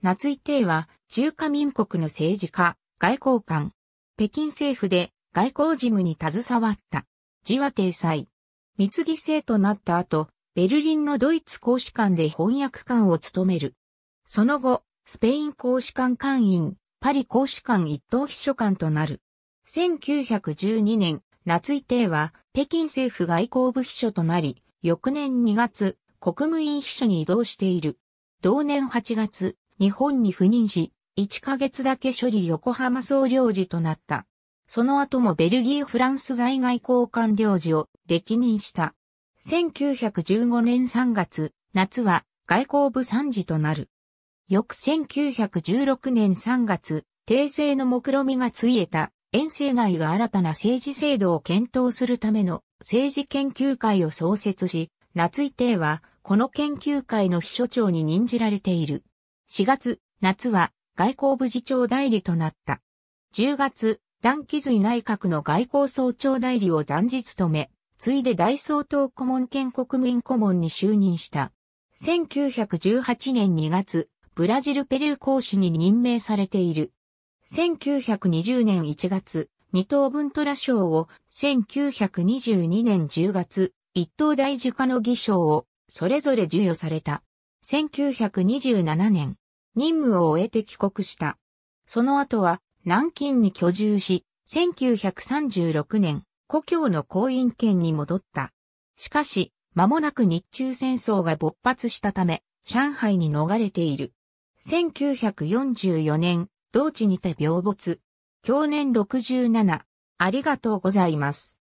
夏井帝は中華民国の政治家、外交官、北京政府で外交事務に携わった。字は帝裁。三木生となった後、ベルリンのドイツ公使館で翻訳官を務める。その後、スペイン公使館官員、パリ公使館一等秘書官となる。1912年、夏井帝は北京政府外交部秘書となり、翌年2月、国務院秘書に移動している。同年8月、日本に赴任し、1ヶ月だけ処理横浜総領事となった。その後もベルギー・フランス在外交換領事を歴任した。1915年3月、夏は外交部参事となる。翌1916年3月、訂正の目論みがついえた、遠征外が新たな政治制度を検討するための政治研究会を創設し、夏井帝はこの研究会の秘書長に任じられている。4月、夏は外交部次長代理となった。10月、段気髄内閣の外交総長代理を暫時務め、ついで大総統顧問兼国民顧問に就任した。1918年2月、ブラジルペルー公使に任命されている。1920年1月、二等分トラ賞を、1922年10月、一等大樹科の儀賞を、それぞれ授与された。1927年、任務を終えて帰国した。その後は南京に居住し、1936年、故郷の公院県に戻った。しかし、間もなく日中戦争が勃発したため、上海に逃れている。1944年、同地にて病没。去年67、ありがとうございます。